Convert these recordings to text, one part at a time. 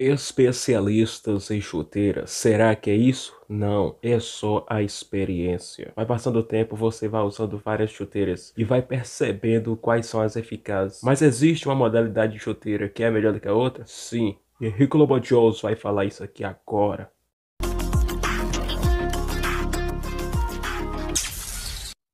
especialistas em chuteira. Será que é isso? Não, é só a experiência. Vai passando o tempo, você vai usando várias chuteiras e vai percebendo quais são as eficazes. Mas existe uma modalidade de chuteira que é melhor do que a outra? Sim. E Lobo Jones vai falar isso aqui agora.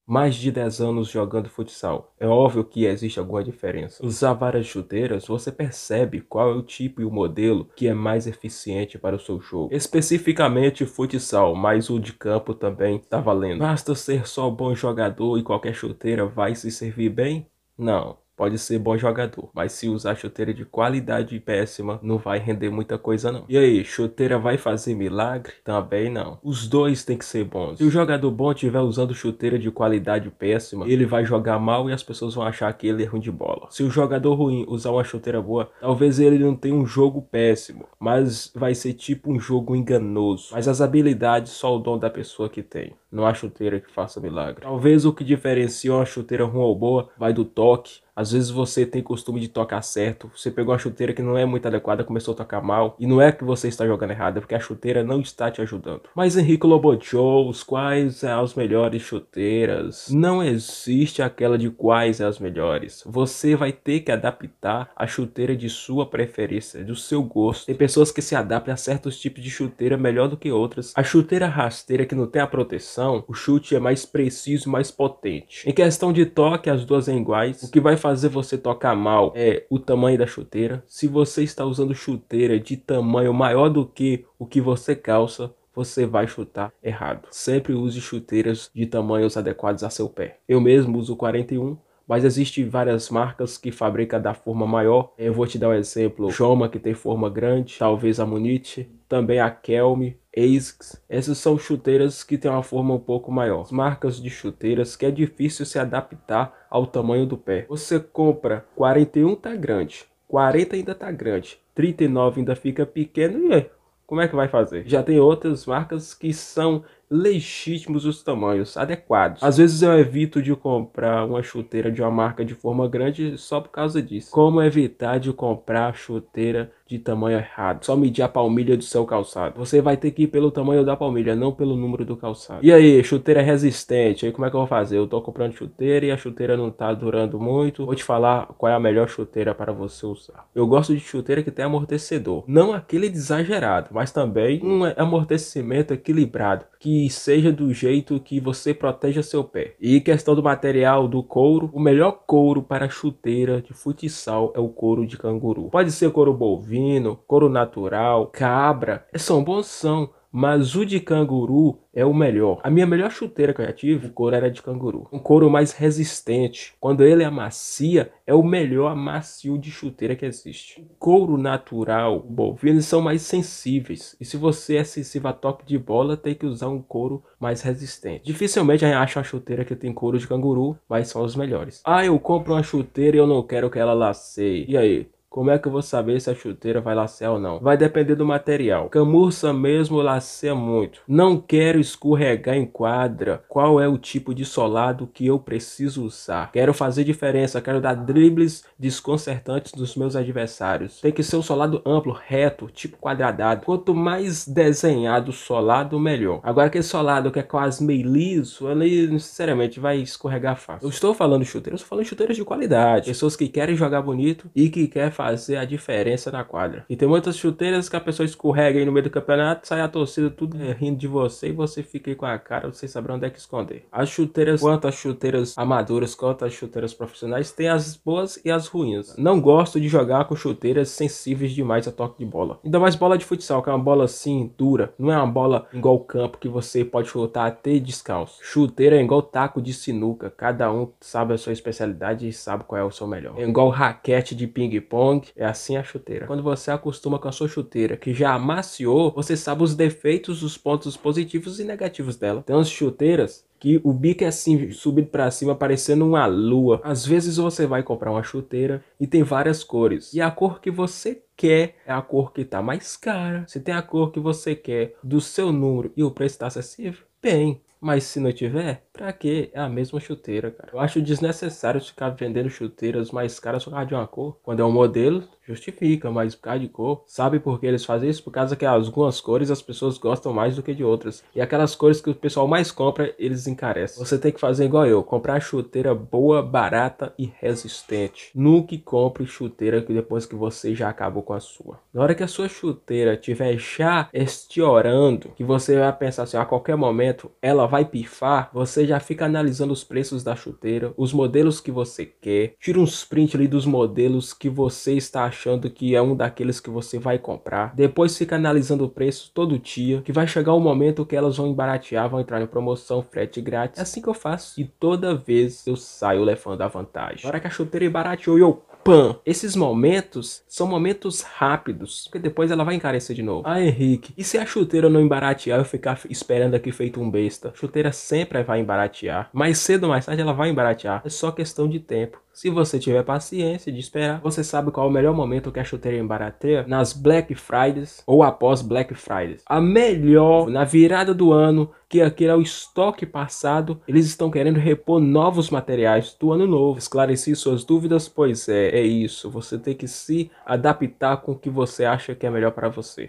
mais de 10 anos jogando futsal. É óbvio que existe alguma diferença. Usar várias chuteiras, você percebe qual é o tipo e o modelo que é mais eficiente para o seu jogo. Especificamente futsal, mas o de campo também está valendo. Basta ser só bom jogador e qualquer chuteira vai se servir bem? Não pode ser bom jogador, mas se usar chuteira de qualidade péssima, não vai render muita coisa não. E aí, chuteira vai fazer milagre? Também não. Os dois tem que ser bons. Se o jogador bom estiver usando chuteira de qualidade péssima, ele vai jogar mal e as pessoas vão achar que ele é ruim de bola. Se o jogador ruim usar uma chuteira boa, talvez ele não tenha um jogo péssimo, mas vai ser tipo um jogo enganoso. Mas as habilidades só o dom da pessoa que tem. Não há chuteira que faça milagre. Talvez o que diferencia uma chuteira ruim ou boa vai do toque, às vezes você tem costume de tocar certo, você pegou a chuteira que não é muito adequada, começou a tocar mal, e não é que você está jogando errado, é porque a chuteira não está te ajudando. Mas Henrique Lobojols, quais são as melhores chuteiras? Não existe aquela de quais são as melhores. Você vai ter que adaptar a chuteira de sua preferência, do seu gosto. Tem pessoas que se adaptam a certos tipos de chuteira melhor do que outras. A chuteira rasteira que não tem a proteção, o chute é mais preciso, mais potente. Em questão de toque, as duas são iguais, o que vai fazer você tocar mal é o tamanho da chuteira. Se você está usando chuteira de tamanho maior do que o que você calça, você vai chutar errado. Sempre use chuteiras de tamanhos adequados a seu pé. Eu mesmo uso 41, mas existem várias marcas que fabricam da forma maior. Eu vou te dar um exemplo: Joma, que tem forma grande, talvez a Munich, também a Kelme, ASICS. Essas são chuteiras que têm uma forma um pouco maior. Marcas de chuteiras que é difícil se adaptar ao tamanho do pé. Você compra 41 tá grande, 40 ainda tá grande, 39 ainda fica pequeno e como é que vai fazer? Já tem outras marcas que são legítimos os tamanhos adequados. Às vezes eu evito de comprar uma chuteira de uma marca de forma grande só por causa disso. Como evitar de comprar chuteira de tamanho errado. Só medir a palmilha do seu calçado. Você vai ter que ir pelo tamanho da palmilha, não pelo número do calçado. E aí, chuteira é resistente. Aí como é que eu vou fazer? Eu tô comprando chuteira e a chuteira não tá durando muito. Vou te falar qual é a melhor chuteira para você usar. Eu gosto de chuteira que tem amortecedor. Não aquele exagerado, mas também um amortecimento equilibrado. Que seja do jeito que você proteja seu pé. E questão do material do couro. O melhor couro para chuteira de futsal é o couro de canguru. Pode ser couro bovino divino, couro natural, cabra, são bons são, mas o de canguru é o melhor. A minha melhor chuteira que eu já tive, o couro era de canguru. Um couro mais resistente. Quando ele amacia, é o melhor macio de chuteira que existe. O couro natural, bovinos são mais sensíveis. E se você é sensível a toque de bola, tem que usar um couro mais resistente. Dificilmente eu acho uma chuteira que tem couro de canguru, mas são os melhores. Ah, eu compro uma chuteira e eu não quero que ela lacei. E aí? Como é que eu vou saber se a chuteira vai lacer ou não? Vai depender do material. Camurça mesmo laceia muito. Não quero escorregar em quadra. Qual é o tipo de solado que eu preciso usar? Quero fazer diferença, quero dar dribles desconcertantes dos meus adversários. Tem que ser um solado amplo, reto, tipo quadradado. Quanto mais desenhado o solado, melhor. Agora aquele solado que é quase meio liso, ele sinceramente vai escorregar fácil. Eu estou falando chuteiras, eu estou falando chuteiras de qualidade. Pessoas que querem jogar bonito e que querem fazer fazer a diferença na quadra. E tem muitas chuteiras que a pessoa escorrega aí no meio do campeonato, sai a torcida tudo é, rindo de você e você fica aí com a cara sem saber onde é que esconder. As chuteiras, quanto as chuteiras amadoras, quanto as chuteiras profissionais, tem as boas e as ruins. Não gosto de jogar com chuteiras sensíveis demais a toque de bola. Ainda mais bola de futsal, que é uma bola assim dura, não é uma bola igual campo que você pode chutar até descalço. Chuteira é igual taco de sinuca, cada um sabe a sua especialidade e sabe qual é o seu melhor. É igual raquete de ping-pong Strong. É assim a chuteira. Quando você acostuma com a sua chuteira que já amaciou, você sabe os defeitos, os pontos positivos e negativos dela. Tem umas chuteiras que o bico é assim, subido para cima, parecendo uma lua. Às vezes você vai comprar uma chuteira e tem várias cores. E a cor que você quer é a cor que tá mais cara. Se tem a cor que você quer do seu número e o preço está acessível, tem. Mas se não tiver, Pra quê? É a mesma chuteira, cara. Eu acho desnecessário ficar vendendo chuteiras mais caras por causa de uma cor. Quando é um modelo, justifica, mas por causa de cor. Sabe por que eles fazem isso? Por causa que algumas cores as pessoas gostam mais do que de outras. E aquelas cores que o pessoal mais compra, eles encarecem. Você tem que fazer igual eu, comprar chuteira boa, barata e resistente. Nunca compre chuteira que depois que você já acabou com a sua. Na hora que a sua chuteira tiver já estiorando, que você vai pensar assim, a ah, qualquer momento ela vai pifar, você já fica analisando os preços da chuteira, os modelos que você quer, tira uns prints ali dos modelos que você está achando que é um daqueles que você vai comprar, depois fica analisando o preço todo dia, que vai chegar o um momento que elas vão embaratear, vão entrar em promoção, frete grátis, é assim que eu faço e toda vez eu saio levando a vantagem. Na hora que a chuteira embarateou e eu Pan. Esses momentos são momentos rápidos, porque depois ela vai encarecer de novo. Ah, Henrique, e se a chuteira não embaratear, eu ficar esperando aqui feito um besta? Chuteira sempre vai embaratear. Mais cedo ou mais tarde ela vai embaratear. É só questão de tempo. Se você tiver paciência de esperar, você sabe qual é o melhor momento que a chuteira embarateia nas Black Fridays ou após Black Fridays. A melhor na virada do ano, que aquele é o estoque passado, eles estão querendo repor novos materiais do ano novo. Esclareci suas dúvidas, pois é, é isso. Você tem que se adaptar com o que você acha que é melhor para você.